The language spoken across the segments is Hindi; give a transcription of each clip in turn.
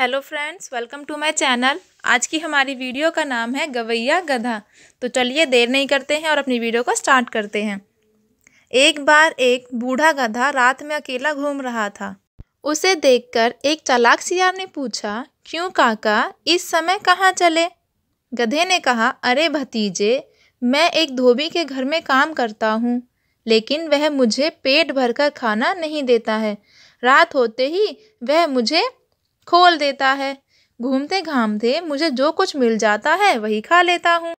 hello friends welcome to my channel आज की हमारी वीडियो का नाम है गवैया गधा तो चलिए देर नहीं करते हैं और अपनी वीडियो को स्टार्ट करते हैं एक बार एक बूढ़ा गधा रात में अकेला घूम रहा था उसे देखकर एक चालाक सियार ने पूछा क्यों काका इस समय कहाँ चले गधे ने कहा अरे भतीजे मैं एक धोबी के घर में काम करता हूँ लेकिन वह मुझे पेट भरकर खाना नहीं देता है रात होते ही वह मुझे खोल देता है घूमते घामते मुझे जो कुछ मिल जाता है वही खा लेता हूँ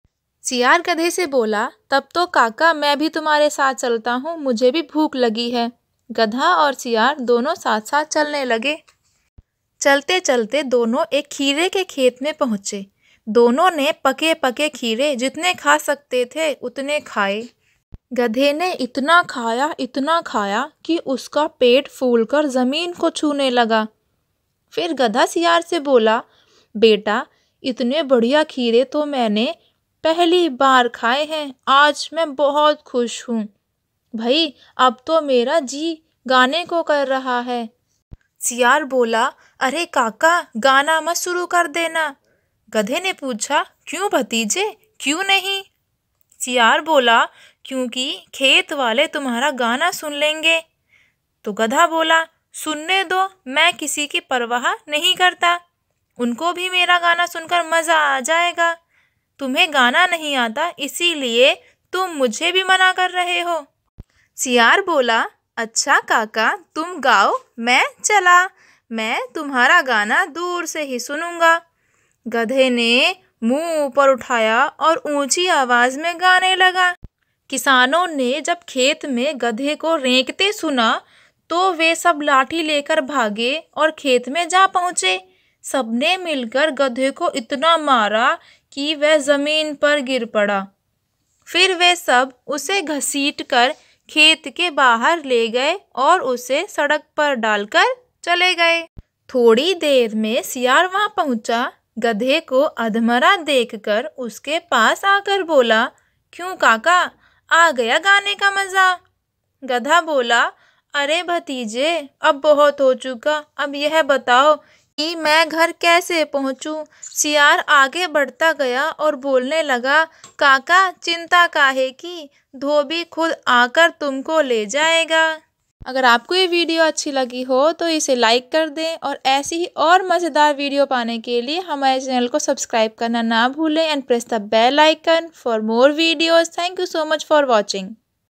सियार गधे से बोला तब तो काका मैं भी तुम्हारे साथ चलता हूँ मुझे भी भूख लगी है गधा और सियार दोनों साथ साथ चलने लगे चलते चलते दोनों एक खीरे के खेत में पहुँचे दोनों ने पके पके खीरे जितने खा सकते थे उतने खाए गधे ने इतना खाया इतना खाया कि उसका पेट फूलकर ज़मीन को छूने लगा फिर गधा सियार से बोला बेटा इतने बढ़िया खीरे तो मैंने पहली बार खाए हैं आज मैं बहुत खुश हूँ भाई अब तो मेरा जी गाने को कर रहा है सियार बोला अरे काका गाना मत शुरू कर देना गधे ने पूछा क्यों भतीजे क्यों नहीं सियार बोला क्योंकि खेत वाले तुम्हारा गाना सुन लेंगे तो गधा बोला सुनने दो मैं किसी की परवाह नहीं करता उनको भी मेरा गाना सुनकर मज़ा आ जाएगा तुम्हें गाना नहीं आता इसीलिए तुम मुझे भी मना कर रहे हो सियार बोला अच्छा काका तुम गाओ मैं चला मैं तुम्हारा गाना दूर से ही सुनूंगा गधे ने मुंह ऊपर उठाया और ऊंची आवाज़ में गाने लगा किसानों ने जब खेत में गधे को रेंकते सुना तो वे सब लाठी लेकर भागे और खेत में जा पहुँचे सबने मिलकर गधे को इतना मारा कि वह ज़मीन पर गिर पड़ा फिर वे सब उसे घसीट कर खेत के बाहर ले गए और उसे सड़क पर डालकर चले गए थोड़ी देर में सियार वहाँ पहुँचा गधे को अधमरा देखकर उसके पास आकर बोला क्यों काका आ गया गाने का मज़ा गधा बोला अरे भतीजे अब बहुत हो चुका अब यह बताओ कि मैं घर कैसे पहुँचूँ सियार आगे बढ़ता गया और बोलने लगा काका चिंता काहे की धोबी खुद आकर तुमको ले जाएगा अगर आपको ये वीडियो अच्छी लगी हो तो इसे लाइक कर दें और ऐसी ही और मज़ेदार वीडियो पाने के लिए हमारे चैनल को सब्सक्राइब करना ना भूलें and press the bell icon for more videos thank you so much for watching